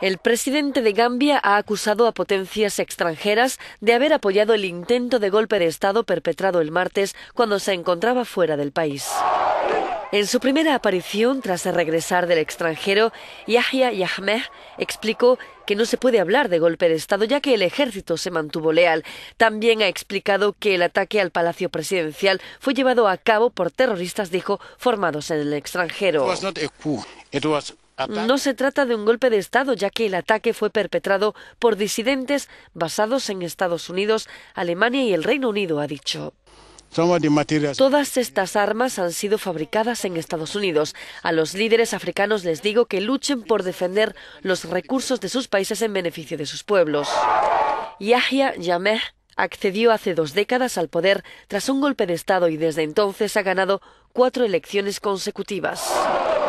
El presidente de Gambia ha acusado a potencias extranjeras de haber apoyado el intento de golpe de Estado perpetrado el martes cuando se encontraba fuera del país. En su primera aparición tras regresar del extranjero, Yahya Yahmeh explicó que no se puede hablar de golpe de Estado ya que el ejército se mantuvo leal. También ha explicado que el ataque al Palacio Presidencial fue llevado a cabo por terroristas, dijo, formados en el extranjero. No se trata de un golpe de Estado, ya que el ataque fue perpetrado por disidentes basados en Estados Unidos, Alemania y el Reino Unido, ha dicho. Todas estas armas han sido fabricadas en Estados Unidos. A los líderes africanos les digo que luchen por defender los recursos de sus países en beneficio de sus pueblos. Yahya Yameh accedió hace dos décadas al poder tras un golpe de Estado y desde entonces ha ganado cuatro elecciones consecutivas.